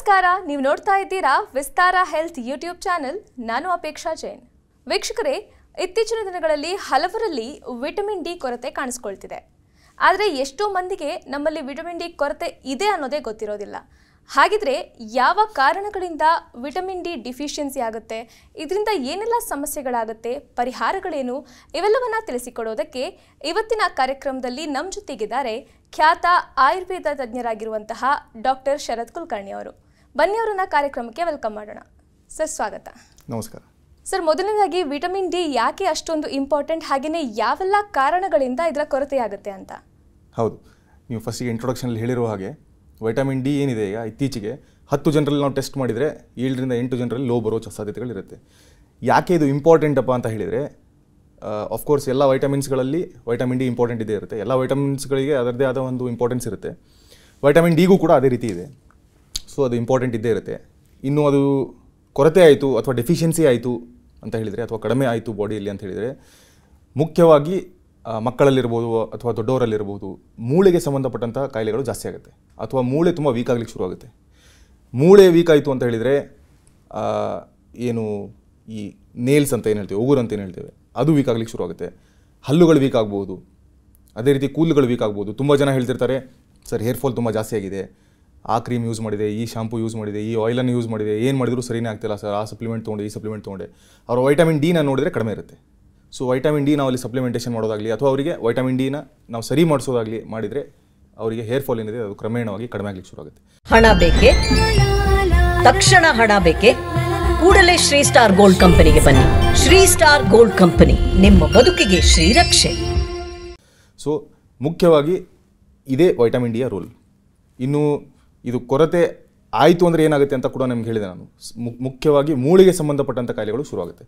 ನಮಸ್ಕಾರ ನೀವು ನೋಡ್ತಾ ಇದ್ದೀರಾ ವಿಸ್ತಾರ ಹೆಲ್ತ್ ಯೂಟ್ಯೂಬ್ ಚಾನೆಲ್ ನಾನು ಅಪೇಕ್ಷಾ ಜೈನ್ ವೀಕ್ಷಕರೇ ಇತ್ತೀಚಿನ ದಿನಗಳಲ್ಲಿ ಹಲವರಲ್ಲಿ ವಿಟಮಿನ್ ಡಿ ಕೊರತೆ ಕಾಣಿಸ್ಕೊಳ್ತಿದೆ ಆದರೆ ಎಷ್ಟೋ ಮಂದಿಗೆ ನಮ್ಮಲ್ಲಿ ವಿಟಮಿನ್ ಡಿ ಕೊರತೆ ಇದೆ ಅನ್ನೋದೇ ಗೊತ್ತಿರೋದಿಲ್ಲ ಹಾಗಿದ್ರೆ ಯಾವ ಕಾರಣಗಳಿಂದ ವಿಟಮಿನ್ ಡಿ ಡಿಫಿಷಿಯನ್ಸಿ ಆಗುತ್ತೆ ಇದರಿಂದ ಏನೆಲ್ಲ ಸಮಸ್ಯೆಗಳಾಗುತ್ತೆ ಪರಿಹಾರಗಳೇನು ಇವೆಲ್ಲವನ್ನ ತಿಳಿಸಿಕೊಡೋದಕ್ಕೆ ಇವತ್ತಿನ ಕಾರ್ಯಕ್ರಮದಲ್ಲಿ ನಮ್ಮ ಜೊತೆಗಿದ್ದಾರೆ ಖ್ಯಾತ ಆಯುರ್ವೇದ ತಜ್ಞರಾಗಿರುವಂತಹ ಡಾಕ್ಟರ್ ಶರತ್ ಕುಲಕರ್ಣಿ ಅವರು ಬನ್ನಿ ಅವರನ್ನ ಕಾರ್ಯಕ್ರಮಕ್ಕೆ ವೆಲ್ಕಮ್ ಮಾಡೋಣ ಸರ್ ಸ್ವಾಗತ ನಮಸ್ಕಾರ ಸರ್ ಮೊದಲನೇದಾಗಿ ವಿಟಮಿನ್ ಡಿ ಯಾಕೆ ಅಷ್ಟೊಂದು ಇಂಪಾರ್ಟೆಂಟ್ ಹಾಗೆಯೇ ಯಾವೆಲ್ಲ ಕಾರಣಗಳಿಂದ ಇದರ ಕೊರತೆಯಾಗುತ್ತೆ ಅಂತ ಹೌದು ನೀವು ಫಸ್ಟಿಗೆ ಇಂಟ್ರೊಡಕ್ಷನಲ್ಲಿ ಹೇಳಿರುವ ಹಾಗೆ ವೈಟಮಿನ್ ಡಿ ಏನಿದೆ ಈಗ ಇತ್ತೀಚೆಗೆ ಹತ್ತು ಜನರಲ್ಲಿ ನಾವು ಟೆಸ್ಟ್ ಮಾಡಿದರೆ ಏಳರಿಂದ ಎಂಟು ಜನರಲ್ಲಿ ಲೋ ಬರೋ ಸಾಧ್ಯತೆಗಳಿರುತ್ತೆ ಯಾಕೆ ಇದು ಇಂಪಾರ್ಟೆಂಟ್ ಅಪ್ಪ ಅಂತ ಹೇಳಿದರೆ ಆಫ್ಕೋರ್ಸ್ ಎಲ್ಲ ವೈಟಮಿನ್ಸ್ಗಳಲ್ಲಿ ವೈಟಮಿನ್ ಡಿ ಇಂಪಾರ್ಟೆಂಟ್ ಇದೇ ಇರುತ್ತೆ ಎಲ್ಲ ವೈಟಮಿನ್ಸ್ಗಳಿಗೆ ಅದರದೇ ಆದ ಒಂದು ಇಂಪಾರ್ಟೆನ್ಸ್ ಇರುತ್ತೆ ವೈಟಮಿನ್ ಡಿಗೂ ಕೂಡ ಅದೇ ರೀತಿ ಇದೆ ಸೊ ಅದು ಇಂಪಾರ್ಟೆಂಟ್ ಇದ್ದೇ ಇರುತ್ತೆ ಇನ್ನು ಅದು ಕೊರತೆ ಆಯಿತು ಅಥವಾ ಡೆಫಿಷಿಯನ್ಸಿ ಆಯಿತು ಅಂತ ಹೇಳಿದರೆ ಅಥವಾ ಕಡಿಮೆ ಆಯಿತು ಬಾಡಿಯಲ್ಲಿ ಅಂತ ಹೇಳಿದರೆ ಮುಖ್ಯವಾಗಿ ಮಕ್ಕಳಲ್ಲಿರ್ಬೋದು ಅಥವಾ ದೊಡ್ಡವರಲ್ಲಿರ್ಬೋದು ಮೂಳೆಗೆ ಸಂಬಂಧಪಟ್ಟಂಥ ಕಾಯಿಲೆಗಳು ಜಾಸ್ತಿ ಆಗುತ್ತೆ ಅಥವಾ ಮೂಳೆ ತುಂಬ ವೀಕ್ ಆಗಲಿಕ್ಕೆ ಶುರು ಆಗುತ್ತೆ ಮೂಳೆ ವೀಕ್ ಆಯಿತು ಅಂತ ಹೇಳಿದರೆ ಏನು ಈ ನೇಲ್ಸ್ ಅಂತ ಏನು ಹೇಳ್ತೇವೆ ಉಗುರು ಅಂತ ಏನು ಹೇಳ್ತೇವೆ ಅದು ವೀಕ್ ಆಗಲಿಕ್ಕೆ ಶುರು ಆಗುತ್ತೆ ಹಲ್ಲುಗಳು ವೀಕ್ ಆಗ್ಬೋದು ಅದೇ ರೀತಿ ಕೂದಲುಗಳು ವೀಕ್ ಆಗ್ಬೋದು ತುಂಬ ಜನ ಹೇಳ್ತಿರ್ತಾರೆ ಸರ್ ಹೇರ್ ಫಾಲ್ ತುಂಬ ಜಾಸ್ತಿ ಆಗಿದೆ ಆ ಕ್ರೀಮ್ ಯೂಸ್ ಮಾಡಿದೆ ಈ ಶಾಂಪು ಯೂಸ್ ಮಾಡಿದೆ ಈ ಆಯಿಲನ್ನು ಯೂಸ್ ಮಾಡಿದೆ ಏನು ಮಾಡಿದ್ರು ಸರಿನೇ ಆಗ್ತಿಲ್ಲ ಸರ್ ಆ ಸಪ್ಲಿಮೆಂಟ್ ತೊಗೊಂಡೆ ಈ ಸಪ್ಲಿಮೆಂಟ್ ತೊಗೊಂಡೆ ಅವರು ವೈಟಮಿನ್ ಡಿನ ನೋಡಿದರೆ ಕಡಿಮೆ ಇರುತ್ತೆ ಸೊ ವೈಟಮಿನ್ ಡಿ ನಾವು ಅಲ್ಲಿ ಸಪ್ಲಿಮೆಂಟೇಷನ್ ಮಾಡೋದಾಗಲಿ ಅಥವಾ ಅವರಿಗೆ ವೈಟಮಿನ್ ಡಿನ ನಾವು ಸರಿ ಮಾಡಿಸೋದಾಗಲಿ ಮಾಡಿದರೆ ಅವರಿಗೆ ಹೇರ್ ಫಾಲ್ ಏನಿದೆ ಅದು ಕ್ರಮೇಣವಾಗಿ ಕಡಿಮೆ ಆಗಲಿಕ್ಕೆ ಶುರು ಆಗುತ್ತೆ ಹಣ ಬೇಕೆ ತಕ್ಷಣ ಹಣ ಬೇಕೆ ಕೂಡಲೇ ಶ್ರೀ ಸ್ಟಾರ್ ಗೋಲ್ಡ್ ಕಂಪನಿಗೆ ಬನ್ನಿ ಶ್ರೀ ಸ್ಟಾರ್ ಗೋಲ್ಡ್ ಕಂಪನಿ ನಿಮ್ಮ ಬದುಕಿಗೆ ಶ್ರೀರಕ್ಷೆ ಸೊ ಮುಖ್ಯವಾಗಿ ಇದೇ ವೈಟಮಿನ್ ಡಿಯ ರೋಲ್ ಇನ್ನು ಇದು ಕೊರತೆ ಆಯಿತು ಅಂದರೆ ಏನಾಗುತ್ತೆ ಅಂತ ಕೂಡ ನಿಮ್ಗೆ ಹೇಳಿದೆ ನಾನು ಮುಖ್ಯವಾಗಿ ಮೂಳೆಗೆ ಸಂಬಂಧಪಟ್ಟಂಥ ಕಾಯಿಲೆಗಳು ಶುರುವಾಗುತ್ತೆ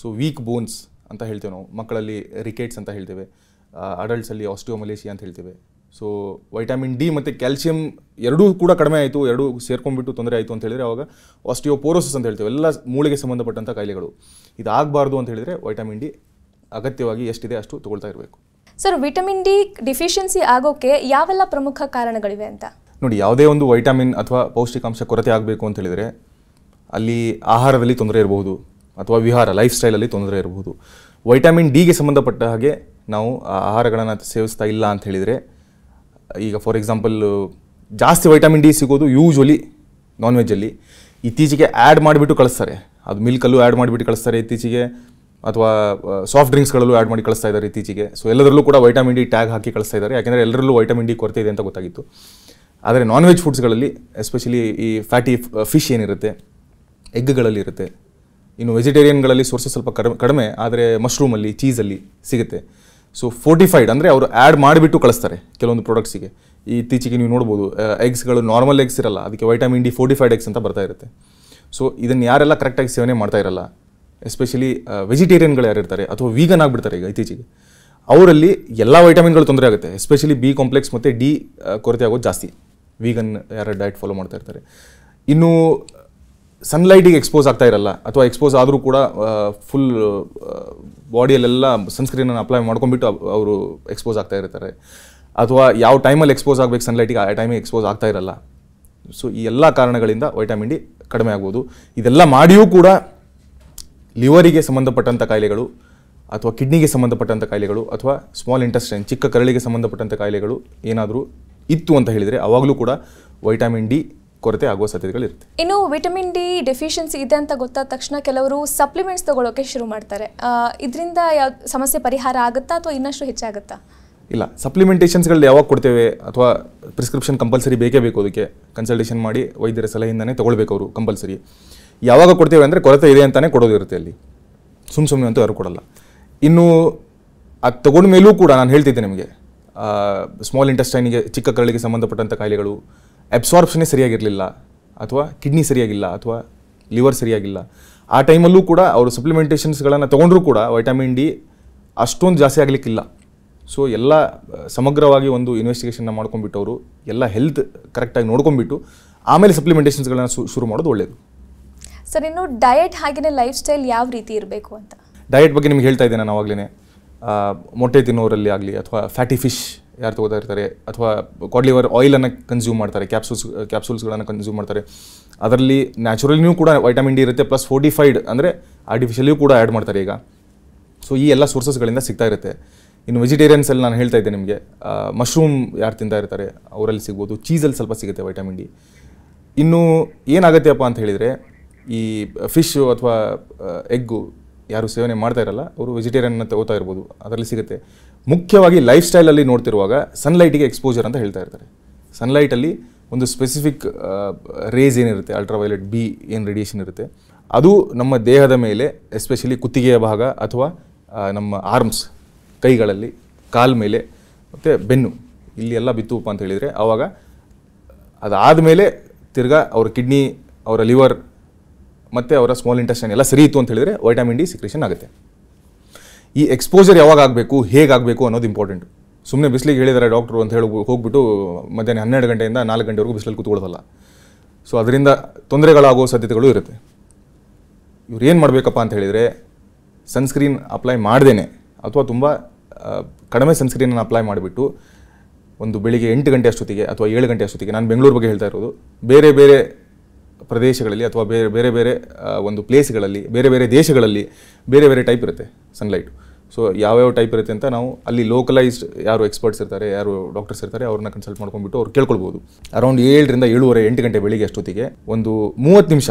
ಸೊ ವೀಕ್ ಬೋನ್ಸ್ ಅಂತ ಹೇಳ್ತೇವೆ ನಾವು ಮಕ್ಕಳಲ್ಲಿ ರಿಕೆಟ್ಸ್ ಅಂತ ಹೇಳ್ತೇವೆ ಅಡಲ್ಟ್ಸಲ್ಲಿ ಆಸ್ಟಿಯೋಮಲೇಷಿಯಾ ಅಂತ ಹೇಳ್ತೇವೆ ಸೊ ವೈಟಮಿನ್ ಡಿ ಮತ್ತು ಕ್ಯಾಲ್ಸಿಯಂ ಎರಡೂ ಕೂಡ ಕಡಿಮೆ ಆಯಿತು ಎರಡೂ ಸೇರ್ಕೊಂಡ್ಬಿಟ್ಟು ತೊಂದರೆ ಆಯಿತು ಅಂತ ಹೇಳಿದರೆ ಅವಾಗ ಆಸ್ಟಿಯೋಪೋರೋಸಸ್ ಅಂತ ಹೇಳ್ತೇವೆ ಎಲ್ಲ ಮೂಳಿಗೆ ಸಂಬಂಧಪಟ್ಟಂಥ ಕಾಯಿಲೆಗಳು ಇದಾಗಬಾರ್ದು ಅಂತ ಹೇಳಿದರೆ ವೈಟಮಿನ್ ಡಿ ಅಗತ್ಯವಾಗಿ ಎಷ್ಟಿದೆ ಅಷ್ಟು ತಗೊಳ್ತಾ ಇರಬೇಕು ಸರ್ ವಿಟಮಿನ್ ಡಿ ಡಿಫಿಷಿಯನ್ಸಿ ಆಗೋಕ್ಕೆ ಯಾವೆಲ್ಲ ಪ್ರಮುಖ ಕಾರಣಗಳಿವೆ ಅಂತ ನೋಡಿ ಯಾವುದೇ ಒಂದು ವೈಟಮಿನ್ ಅಥವಾ ಪೌಷ್ಟಿಕಾಂಶ ಕೊರತೆ ಆಗಬೇಕು ಅಂತ ಹೇಳಿದರೆ ಅಲ್ಲಿ ಆಹಾರದಲ್ಲಿ ತೊಂದರೆ ಇರಬಹುದು ಅಥವಾ ವಿಹಾರ ಲೈಫ್ ಸ್ಟೈಲಲ್ಲಿ ತೊಂದರೆ ಇರಬಹುದು ವೈಟಮಿನ್ ಡಿಗೆ ಸಂಬಂಧಪಟ್ಟ ಹಾಗೆ ನಾವು ಆಹಾರಗಳನ್ನು ಸೇವಿಸ್ತಾ ಇಲ್ಲ ಅಂತ ಹೇಳಿದರೆ ಈಗ ಫಾರ್ ಎಕ್ಸಾಂಪಲ್ ಜಾಸ್ತಿ ವೈಟಮಿನ್ ಡಿ ಸಿಗೋದು ಯೂಶ್ವಲಿ ನಾನ್ ವೆಜ್ಜಲ್ಲಿ ಇತ್ತೀಚೆಗೆ ಆ್ಯಡ್ ಮಾಡಿಬಿಟ್ಟು ಕಳಿಸ್ತಾರೆ ಅದು ಮಿಲ್ಕಲ್ಲೂ ಆ್ಯಡ್ ಮಾಡಿಬಿಟ್ಟು ಕಳಿಸ್ತಾರೆ ಇತ್ತೀಚೆಗೆ ಅಥವಾ ಸಾಫ್ಟ್ ಡ್ರಿಂಕ್ಸ್ಗಳಲ್ಲೂ ಆ್ಯಡ್ ಮಾಡಿ ಕಳಿಸ್ತಾ ಇದ್ದಾರೆ ಇತ್ತೀಚೆಗೆ ಸೊ ಎಲ್ಲದರಲ್ಲೂ ಕೂಡ ವೈಟಮಿನ್ ಡಿ ಟ್ಯಾಗ್ ಹಾಕಿ ಕಳಿಸ್ತಾ ಇದ್ದಾರೆ ಯಾಕೆಂದರೆ ಎಲ್ಲರಲ್ಲೂ ವೈಟಮಿನ್ ಡಿ ಕೊರತೆ ಇದೆ ಅಂತ ಗೊತ್ತಾಗಿತ್ತು ಆದರೆ ನಾನ್ ವೆಜ್ ಫುಡ್ಸ್ಗಳಲ್ಲಿ ಎಸ್ಪೆಷಲಿ ಈ ಫ್ಯಾಟಿ ಫಿಶ್ uh, ಏನಿರುತ್ತೆ ಎಗ್ಗಳಲ್ಲಿ ಇರುತ್ತೆ ಇನ್ನು ವೆಜಿಟೇರಿಯನ್ಗಳಲ್ಲಿ ಸೋರ್ಸಸ್ ಸ್ವಲ್ಪ ಕಡಿಮೆ ಕಡಿಮೆ ಆದರೆ ಮಶ್ರೂಮಲ್ಲಿ ಚೀಸಲ್ಲಿ ಸಿಗುತ್ತೆ ಸೊ ಫೋರ್ಟಿಫೈಡ್ ಅಂದರೆ ಅವರು ಆ್ಯಡ್ ಮಾಡಿಬಿಟ್ಟು ಕಳಿಸ್ತಾರೆ ಕೆಲವೊಂದು ಪ್ರಾಡಕ್ಟ್ಸಿಗೆ ಇತ್ತೀಚೆಗೆ ನೀವು ನೋಡ್ಬೋದು ಎಗ್ಸ್ಗಳು ನಾರ್ಮಲ್ ಎಗ್ಸ್ ಇರಲ್ಲ ಅದಕ್ಕೆ ವೈಟಮಿನ್ ಡಿ ಫೋರ್ಟಿಫೈಡ್ ಎಗ್ಸ್ ಅಂತ ಬರ್ತಾ ಇರುತ್ತೆ ಸೊ ಇದನ್ನು ಯಾರೆಲ್ಲ ಕರೆಕ್ಟಾಗಿ ಸೇವನೆ ಮಾಡ್ತಾ ಇರಲ್ಲ ಎಸ್ಪೆಷಲಿ ವೆಜಿಟೇರಿಯನ್ಗಳು ಯಾರಿರ್ತಾರೆ ಅಥವಾ ವೀಗನ್ ಆಗಿಬಿಡ್ತಾರೆ ಈಗ ಇತ್ತೀಚೆಗೆ ಅವರಲ್ಲಿ ಎಲ್ಲ ವೈಟಮಿನ್ಗಳು ತೊಂದರೆ ಆಗುತ್ತೆ ಎಸ್ಪೆಷಲಿ ಬಿ ಕಾಂಪ್ಲೆಕ್ಸ್ ಮತ್ತು ಡಿ ಕೊರತೆ ಆಗೋದು ಜಾಸ್ತಿ ವೀಗನ್ ಯಾರ ಡಯಟ್ ಫಾಲೋ ಮಾಡ್ತಾ ಇರ್ತಾರೆ ಇನ್ನು ಸನ್ಲೈಟಿಗೆ ಎಕ್ಸ್ಪೋಸ್ ಆಗ್ತಾ ಇರಲ್ಲ ಅಥವಾ ಎಕ್ಸ್ಪೋಸ್ ಆದರೂ ಕೂಡ ಫುಲ್ ಬಾಡಿಯಲ್ಲೆಲ್ಲ ಸನ್ಸ್ಕ್ರೀನನ್ನು ಅಪ್ಲೈ ಮಾಡ್ಕೊಂಡ್ಬಿಟ್ಟು ಅವರು ಎಕ್ಸ್ಪೋಸ್ ಆಗ್ತಾ ಇರ್ತಾರೆ ಅಥವಾ ಯಾವ ಟೈಮಲ್ಲಿ ಎಕ್ಸ್ಪೋಸ್ ಆಗಬೇಕು ಸನ್ಲೈಟಿಗೆ ಆ ಟೈಮಿಗೆ ಎಕ್ಸ್ಪೋಸ್ ಆಗ್ತಾ ಇರಲ್ಲ ಸೊ ಈ ಎಲ್ಲ ಕಾರಣಗಳಿಂದ ವೈಟಮಿನ್ ಡಿ ಕಡಿಮೆ ಆಗ್ಬೋದು ಇದೆಲ್ಲ ಮಾಡಿಯೂ ಕೂಡ ಲಿವರಿಗೆ ಸಂಬಂಧಪಟ್ಟಂಥ ಕಾಯಿಲೆಗಳು ಅಥವಾ ಕಿಡ್ನಿಗೆ ಸಂಬಂಧಪಟ್ಟಂಥ ಕಾಯಿಲೆಗಳು ಅಥವಾ ಸ್ಮಾಲ್ ಇಂಟೆಸ್ಟೈನ್ ಚಿಕ್ಕ ಕರಳಿಗೆ ಸಂಬಂಧಪಟ್ಟಂಥ ಕಾಯಿಲೆಗಳು ಏನಾದರೂ ಇತ್ತು ಅಂತ ಹೇಳಿದರೆ ಅವಾಗಲೂ ಕೂಡ ವೈಟಮಿನ್ ಡಿ ಕೊರತೆ ಆಗುವ ಸಾಧ್ಯತೆಗಳಿರುತ್ತೆ ಇನ್ನು ವಿಟಮಿನ್ ಡಿ ಡೆಫಿಷಿಯನ್ಸಿ ಇದೆ ಅಂತ ಗೊತ್ತಾದ ತಕ್ಷಣ ಕೆಲವರು ಸಪ್ಲಿಮೆಂಟ್ಸ್ ತಗೊಳ್ಳೋಕೆ ಶುರು ಮಾಡ್ತಾರೆ ಇದರಿಂದ ಯಾವ ಸಮಸ್ಯೆ ಪರಿಹಾರ ಆಗುತ್ತಾ ಅಥವಾ ಇನ್ನಷ್ಟು ಹೆಚ್ಚಾಗುತ್ತಾ ಇಲ್ಲ ಸಪ್ಲಿಮೆಂಟೇಷನ್ಸ್ಗಳು ಯಾವಾಗ ಕೊಡ್ತೇವೆ ಅಥವಾ ಪ್ರಿಸ್ಕ್ರಿಪ್ಷನ್ ಕಂಪಲ್ಸರಿ ಬೇಕೇ ಬೇಕು ಅದಕ್ಕೆ ಕನ್ಸಲ್ಟೇಷನ್ ಮಾಡಿ ವೈದ್ಯರ ಸಲಹೆಯಿಂದನೇ ತೊಗೊಳ್ಬೇಕು ಅವರು ಕಂಪಲ್ಸರಿ ಯಾವಾಗ ಕೊಡ್ತೇವೆ ಅಂದರೆ ಕೊರತೆ ಇದೆ ಅಂತಲೇ ಕೊಡೋದಿರುತ್ತೆ ಅಲ್ಲಿ ಸುಮ್ಮ ಸುಮ್ಮನೆ ಅಂತೂ ಯಾರು ಕೊಡಲ್ಲ ಇನ್ನು ಅದು ತೊಗೊಂಡ ಮೇಲೂ ಕೂಡ ನಾನು ಹೇಳ್ತಿದ್ದೆ ನಿಮಗೆ ಸ್ಮಾಲ್ ಇಂಟೆಸ್ಟೈನಿಗೆ ಚಿಕ್ಕ ಕರಳಿಗೆ ಸಂಬಂಧಪಟ್ಟಂಥ ಕಾಯಿಲೆಗಳು ಅಬ್ಸಾರ್ಪ್ಷನೇ ಸರಿಯಾಗಿರಲಿಲ್ಲ ಅಥವಾ ಕಿಡ್ನಿ ಸರಿಯಾಗಿಲ್ಲ ಅಥವಾ ಲಿವರ್ ಸರಿಯಾಗಿಲ್ಲ ಆ ಟೈಮಲ್ಲೂ ಕೂಡ ಅವರು ಸಪ್ಲಿಮೆಂಟೇಷನ್ಸ್ಗಳನ್ನು ತೊಗೊಂಡ್ರೂ ಕೂಡ ವೈಟಮಿನ್ ಡಿ ಅಷ್ಟೊಂದು ಜಾಸ್ತಿ ಆಗಲಿಕ್ಕಿಲ್ಲ ಸೊ ಎಲ್ಲ ಸಮಗ್ರವಾಗಿ ಒಂದು ಇನ್ವೆಸ್ಟಿಗೇಷನ್ನ ಮಾಡ್ಕೊಂಡ್ಬಿಟ್ಟವರು ಎಲ್ಲ ಹೆಲ್ತ್ ಕರೆಕ್ಟಾಗಿ ನೋಡ್ಕೊಂಡ್ಬಿಟ್ಟು ಆಮೇಲೆ ಸಪ್ಲಿಮೆಂಟೇಷನ್ಸ್ಗಳನ್ನು ಶು ಶುರು ಮಾಡೋದು ಒಳ್ಳೆಯದು ಸರ್ ಇನ್ನು ಡಯಟ್ ಹಾಗೆಯೇ ಲೈಫ್ ಸ್ಟೈಲ್ ಯಾವ ರೀತಿ ಇರಬೇಕು ಅಂತ ಡಯಟ್ ಬಗ್ಗೆ ನಿಮ್ಗೆ ಹೇಳ್ತಾ ಇದ್ದೇನೆ ನಾನು ಮೊಟ್ಟೆ ತಿನ್ನೋರಲ್ಲಿ ಆಗಲಿ ಅಥವಾ ಫ್ಯಾಟಿ ಫಿಶ್ ಯಾರು ತಗೋತಾ ಇರ್ತಾರೆ ಅಥವಾ ಕಾಡ್ಲಿವರ್ ಆಯಿಲನ್ನು ಕನ್ಸ್ಯೂಮ್ ಮಾಡ್ತಾರೆ ಕ್ಯಾಪ್ಸೂಲ್ಸ್ ಕ್ಯಾಪ್ಸೂಲ್ಸ್ಗಳನ್ನು ಕನ್ಸ್ಯೂಮ್ ಮಾಡ್ತಾರೆ ಅದರಲ್ಲಿ ನ್ಯಾಚುರಲಿನೂ ಕೂಡ ವೈಟಮಿನ್ ಡಿ ಇರುತ್ತೆ ಪ್ಲಸ್ ಫೋರ್ಟಿಫೈಡ್ ಅಂದರೆ ಆರ್ಟಿಫಿಷಿಯಲಿಯೂ ಕೂಡ ಆ್ಯಡ್ ಮಾಡ್ತಾರೆ ಈಗ ಸೊ ಈ ಎಲ್ಲ ಸೋರ್ಸಸ್ಗಳಿಂದ ಸಿಗ್ತಾ ಇರುತ್ತೆ ಇನ್ನು ವೆಜಿಟೇರಿಯನ್ಸಲ್ಲಿ ನಾನು ಹೇಳ್ತಾ ಇದ್ದೆ ನಿಮಗೆ ಮಶ್ರೂಮ್ ಯಾರು ತಿಂತಾ ಇರ್ತಾರೆ ಅವರಲ್ಲಿ ಸಿಗ್ಬೋದು ಚೀಸಲ್ಲಿ ಸ್ವಲ್ಪ ಸಿಗುತ್ತೆ ವೈಟಮಿನ್ ಡಿ ಇನ್ನು ಅಪ್ಪ ಅಂತ ಹೇಳಿದರೆ ಈ ಫಿಶ್ ಅಥವಾ ಎಗ್ಗು ಯಾರು ಸೇವನೆ ಮಾಡ್ತಾ ಇರಲ್ಲ ಅವರು ವೆಜಿಟೇರಿಯನ್ ಅಂತ ತಗೋತಾ ಇರ್ಬೋದು ಅದರಲ್ಲಿ ಸಿಗುತ್ತೆ ಮುಖ್ಯವಾಗಿ ಲೈಫ್ ಸ್ಟೈಲಲ್ಲಿ ನೋಡ್ತಿರುವಾಗ ಸನ್ಲೈಟಿಗೆ ಎಕ್ಸ್ಪೋಜರ್ ಅಂತ ಹೇಳ್ತಾ ಇರ್ತಾರೆ ಸನ್ಲೈಟಲ್ಲಿ ಒಂದು ಸ್ಪೆಸಿಫಿಕ್ ರೇಸ್ ಏನಿರುತ್ತೆ ಅಲ್ಟ್ರಾವೈಲೆಟ್ ಬಿ ಏನು ರೇಡಿಯೇಷನ್ ಇರುತ್ತೆ ಅದು ನಮ್ಮ ದೇಹದ ಮೇಲೆ ಎಸ್ಪೆಷಲಿ ಕುತ್ತಿಗೆಯ ಭಾಗ ಅಥವಾ ನಮ್ಮ ಆರ್ಮ್ಸ್ ಕೈಗಳಲ್ಲಿ ಕಾಲ್ ಮೇಲೆ ಮತ್ತು ಬೆನ್ನು ಇಲ್ಲಿ ಎಲ್ಲ ಬಿತ್ತುವಪ್ಪ ಅಂತ ಹೇಳಿದರೆ ಆವಾಗ ಮೇಲೆ ತಿರ್ಗಾ ಅವ್ರ ಕಿಡ್ನಿ ಅವರ ಲಿವರ್ ಮತ್ತು ಅವರ ಸ್ಮಾಲ್ ಇಂಟೆಸ್ಟೈನ್ ಎಲ್ಲ ಸರಿ ಇತ್ತು ಅಂತ ಹೇಳಿದ್ರೆ ವೈಟಮಿನ್ ಡಿ ಸಿಕ್ರೇಷನ್ ಆಗುತ್ತೆ ಈ ಎಕ್ಸ್ಪೋಜರ್ ಯಾವಾಗ ಆಗಬೇಕು ಹೇಗಾಗಬೇಕು ಅನ್ನೋದು ಇಂಪಾರ್ಟೆಂಟ್ ಸುಮ್ಮನೆ ಬಿಸಿಲಿಗೆ ಹೇಳಿದ್ದಾರೆ ಡಾಕ್ಟ್ರು ಅಂತ ಹೇಳಿ ಹೋಗ್ಬಿಟ್ಟು ಮಧ್ಯಾಹ್ನ ಹನ್ನೆರಡು ಗಂಟೆಯಿಂದ ನಾಲ್ಕು ಗಂಟೆವರೆಗೂ ಬಿಸಿಲಲ್ಲಿ ಕೂತ್ಕೊಳ್ಳೋದಲ್ಲ ಸೊ ಅದರಿಂದ ತೊಂದರೆಗಳಾಗುವ ಸಾಧ್ಯತೆಗಳು ಇರುತ್ತೆ ಇವ್ರು ಏನು ಮಾಡಬೇಕಪ್ಪ ಅಂತ ಹೇಳಿದರೆ ಸನ್ಸ್ಕ್ರೀನ್ ಅಪ್ಲೈ ಮಾಡ್ದೇನೆ ಅಥವಾ ತುಂಬ ಕಡಿಮೆ ಸನ್ಸ್ಕ್ರೀನನ್ನು ಅಪ್ಲೈ ಮಾಡಿಬಿಟ್ಟು ಒಂದು ಬೆಳಿಗ್ಗೆ ಎಂಟು ಗಂಟೆ ಅಷ್ಟೊತ್ತಿಗೆ ಅಥವಾ ಏಳು ಗಂಟೆ ಅಷ್ಟೊತ್ತಿಗೆ ನಾನು ಬೆಂಗಳೂರು ಬಗ್ಗೆ ಹೇಳ್ತಾ ಇರೋದು ಬೇರೆ ಬೇರೆ ಪ್ರದೇಶಗಳಲ್ಲಿ ಅಥವಾ ಬೇರೆ ಬೇರೆ ಬೇರೆ ಒಂದು ಪ್ಲೇಸ್ಗಳಲ್ಲಿ ಬೇರೆ ಬೇರೆ ದೇಶಗಳಲ್ಲಿ ಬೇರೆ ಬೇರೆ ಟೈಪ್ ಇರುತ್ತೆ ಸನ್ಲೈಟು ಸೊ ಯಾವ್ಯಾವ ಟೈಪ್ ಇರುತ್ತೆ ಅಂತ ನಾವು ಅಲ್ಲಿ ಲೋಕಲೈಸ್ಡ್ ಯಾರು ಎಕ್ಸ್ಪರ್ಟ್ಸ್ ಇರ್ತಾರೆ ಯಾರು ಡಾಕ್ಟರ್ಸ್ ಇರ್ತಾರೆ ಅವ್ರನ್ನ ಕನ್ಸಲ್ಟ್ ಮಾಡ್ಕೊಂಡ್ಬಿಟ್ಟು ಅವ್ರು ಕೇಳ್ಕೊಳ್ಬೋದು ಅರೌಂಡ್ ಏಳರಿಂದ ಏಳುವರೆ ಎಂಟು ಗಂಟೆ ಬೆಳಿಗ್ಗೆ ಅಷ್ಟೊತ್ತಿಗೆ ಒಂದು ಮೂವತ್ತು ನಿಮಿಷ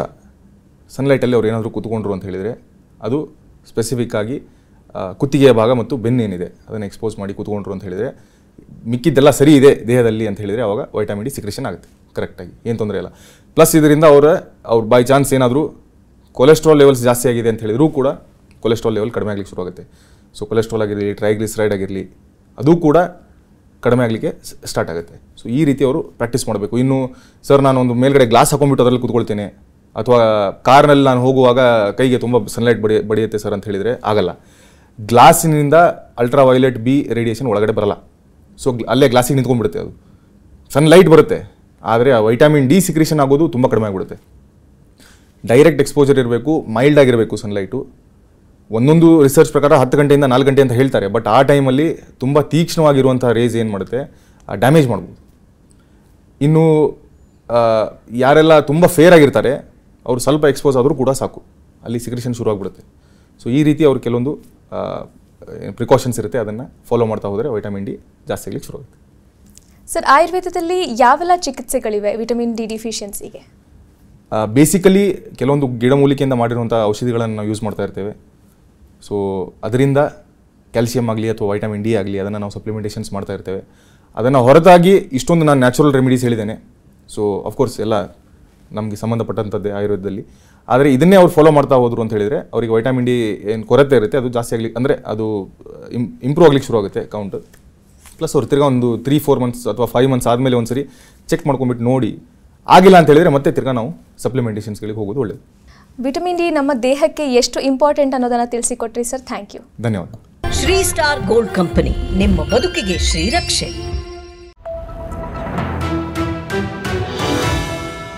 ಸನ್ಲೈಟಲ್ಲಿ ಅವ್ರು ಏನಾದರೂ ಕೂತ್ಕೊಂಡ್ರು ಅಂತ ಹೇಳಿದರೆ ಅದು ಸ್ಪೆಸಿಫಿಕ್ಕಾಗಿ ಕುತ್ತಿಗೆಯ ಭಾಗ ಮತ್ತು ಬೆನ್ನೇನಿದೆ ಅದನ್ನು ಎಕ್ಸ್ಪೋಸ್ ಮಾಡಿ ಕೂತ್ಕೊಂಡ್ರು ಅಂತ ಹೇಳಿದರೆ ಮಿಕ್ಕಿದ್ದೆಲ್ಲ ಸರಿ ಇದೆ ದೇಹದಲ್ಲಿ ಅಂತ ಹೇಳಿದರೆ ಅವಾಗ ವೈಟಮಿನ್ ಡಿ ಸಿಕ್ರೇಷನ್ ಆಗುತ್ತೆ ಕರೆಕ್ಟಾಗಿ ಏನು ತೊಂದರೆ ಇಲ್ಲ ಪ್ಲಸ್ ಇದರಿಂದ ಅವರ ಅವ್ರ ಬೈ ಚಾನ್ಸ್ ಏನಾದರೂ ಕೊಲೆಸ್ಟ್ರಾಲ್ ಲೆವೆಲ್ಸ್ ಜಾಸ್ತಿ ಆಗಿದೆ ಅಂತ ಹೇಳಿದರೂ ಕೂಡ ಕೊಲೆಸ್ಟ್ರಾಲ್ ಲೆವೆಲ್ ಕಡಿಮೆ ಆಗಲಿಕ್ಕೆ ಶುರುವಾಗುತ್ತೆ ಸೊ ಕೊಲೆಸ್ಟ್ರಾಲ್ ಆಗಿರಲಿ ಟ್ರೈಗ್ಲಿಸರೈಡ್ ಆಗಿರಲಿ ಅದು ಕೂಡ ಕಡಿಮೆ ಆಗಲಿಕ್ಕೆ ಸ್ಟಾರ್ಟ್ ಆಗುತ್ತೆ ಸೊ ಈ ರೀತಿ ಅವರು ಪ್ರಾಕ್ಟೀಸ್ ಮಾಡಬೇಕು ಇನ್ನು ಸರ್ ನಾನು ಒಂದು ಮೇಲ್ಗಡೆ ಗ್ಲಾಸ್ ಹಾಕೊಂಡ್ಬಿಟ್ಟು ಅದರಲ್ಲಿ ಕೂತ್ಕೊಳ್ತೇನೆ ಅಥವಾ ಕಾರ್ನಲ್ಲಿ ನಾನು ಹೋಗುವಾಗ ಕೈಗೆ ತುಂಬ ಸನ್ಲೈಟ್ ಬಡಿ ಬಡಿಯುತ್ತೆ ಸರ್ ಅಂತ ಹೇಳಿದರೆ ಆಗಲ್ಲ ಗ್ಲಾಸಿನಿಂದ ಅಲ್ಟ್ರಾ ವೈಲೆಟ್ ಬಿ ರೇಡಿಯೇಷನ್ ಒಳಗಡೆ ಬರಲ್ಲ ಸೊ ಅಲ್ಲೇ ಗ್ಲಾಸಿಗೆ ನಿಂತ್ಕೊಂಡ್ಬಿಡುತ್ತೆ ಅದು ಸನ್ಲೈಟ್ ಬರುತ್ತೆ ಆದರೆ ಆ ವೈಟಮಿನ್ ಡಿ ಸಿಕ್ರೇಷನ್ ಆಗೋದು ತುಂಬ ಕಡಿಮೆ ಆಗಿಬಿಡುತ್ತೆ ಡೈರೆಕ್ಟ್ ಎಕ್ಸ್ಪೋಜರ್ ಇರಬೇಕು ಮೈಲ್ಡ್ ಆಗಿರಬೇಕು ಸನ್ಲೈಟು ಒಂದೊಂದು ರಿಸರ್ಚ್ ಪ್ರಕಾರ ಹತ್ತು ಗಂಟೆಯಿಂದ ನಾಲ್ಕು ಗಂಟೆ ಅಂತ ಹೇಳ್ತಾರೆ ಬಟ್ ಆ ಟೈಮಲ್ಲಿ ತುಂಬ ತೀಕ್ಷ್ಣವಾಗಿರುವಂಥ ರೇಸ್ ಏನು ಮಾಡುತ್ತೆ ಡ್ಯಾಮೇಜ್ ಮಾಡ್ಬೋದು ಇನ್ನು ಯಾರೆಲ್ಲ ತುಂಬ ಫೇರ್ ಆಗಿರ್ತಾರೆ ಅವರು ಸ್ವಲ್ಪ ಎಕ್ಸ್ಪೋಸ್ ಆದರೂ ಕೂಡ ಸಾಕು ಅಲ್ಲಿ ಸಿಕ್ರೇಷನ್ ಶುರು ಆಗಿಬಿಡುತ್ತೆ ಸೊ ಈ ರೀತಿ ಅವರು ಕೆಲವೊಂದು ಪ್ರಿಕಾಷನ್ಸ್ ಇರುತ್ತೆ ಅದನ್ನು ಫಾಲೋ ಮಾಡ್ತಾ ಹೋದರೆ ವಿಟಮಿನ್ ಡಿ ಜಾಸ್ತಿ ಆಗಲಿಕ್ಕೆ ಶುರು ಆಗುತ್ತೆ ಸರ್ ಆಯುರ್ವೇದದಲ್ಲಿ ಯಾವೆಲ್ಲ ಚಿಕಿತ್ಸೆಗಳಿವೆ ವಿಟಮಿನ್ ಡಿ ಡಿಫಿಷಿಯನ್ಸಿಗೆ ಬೇಸಿಕಲಿ ಕೆಲವೊಂದು ಗಿಡಮೂಲಿಕೆಯಿಂದ ಮಾಡಿರುವಂಥ ಔಷಧಿಗಳನ್ನು ನಾವು ಯೂಸ್ ಮಾಡ್ತಾ ಇರ್ತೇವೆ ಸೊ ಅದರಿಂದ ಕ್ಯಾಲ್ಸಿಯಂ ಆಗಲಿ ಅಥವಾ ವೈಟಮಿನ್ ಡಿ ಆಗಲಿ ಅದನ್ನು ನಾವು ಸಪ್ಲಿಮೆಂಟೇಷನ್ಸ್ ಮಾಡ್ತಾ ಇರ್ತೇವೆ ಅದನ್ನು ಹೊರತಾಗಿ ಇಷ್ಟೊಂದು ನಾನು ನ್ಯಾಚುರಲ್ ರೆಮಿಡೀಸ್ ಹೇಳಿದ್ದೇನೆ ಸೊ ಆಫ್ಕೋರ್ಸ್ ಎಲ್ಲ ನಮಗೆ ಸಂಬಂಧಪಟ್ಟಂಥದ್ದೇ ಆಯುರ್ವೇದದಲ್ಲಿ ಆದರೆ ಇದನ್ನೇ ಅವ್ರು ಫಾಲೋ ಮಾಡ್ತಾ ಹೋದರು ಅಂತ ಹೇಳಿದರೆ ಅವರಿಗೆ ವೈಟಮಿನ್ ಡಿ ಏನು ಕೊರತೆ ಇರುತ್ತೆ ಅದು ಜಾಸ್ತಿ ಆಗಲಿ ಅಂದರೆ ಅದು ಇಂಪ್ ಇಂಪ್ರೂವ್ ಆಗಲಿಕ್ಕೆ ಶುರು ಆಗುತ್ತೆ ಕೌಂಟ್ ಪ್ಲಸ್ ಅವ್ರು ತಿರ್ಗಾ ಒಂದು ತ್ರೀ ಫೋರ್ ಮಂತ್ಸ್ ಅಥವಾ ಫೈವ್ ಮಂತ್ಸ್ ಆದಮೇಲೆ ಒಂದು ಸರಿ ಚೆಕ್ ಮಾಡ್ಕೊಂಡ್ಬಿಟ್ಟು ನೋಡಿ ಆಗಿಲ್ಲ ಅಂತ ಹೇಳಿದರೆ ಮತ್ತೆ ತಿರ್ಗಾ ನಾವು ಸಪ್ಲಿಮೆಂಟೇಷನ್ಸ್ಗಳಿಗೆ ಹೋಗೋದು ಒಳ್ಳೆಯದು ವಿಟಮಿನ್ ಡಿ ನಮ್ಮ ದೇಹಕ್ಕೆ ಎಷ್ಟು ಇಂಪಾರ್ಟೆಂಟ್ ಅನ್ನೋದನ್ನು ತಿಳಿಸಿಕೊಟ್ರಿ ಸರ್ ಥ್ಯಾಂಕ್ ಯು ಧನ್ಯವಾದ ಶ್ರೀ ಸ್ಟಾರ್ ಗೋಲ್ಡ್ ಕಂಪನಿ ನಿಮ್ಮ ಬದುಕಿಗೆ ಶ್ರೀರಕ್ಷೆ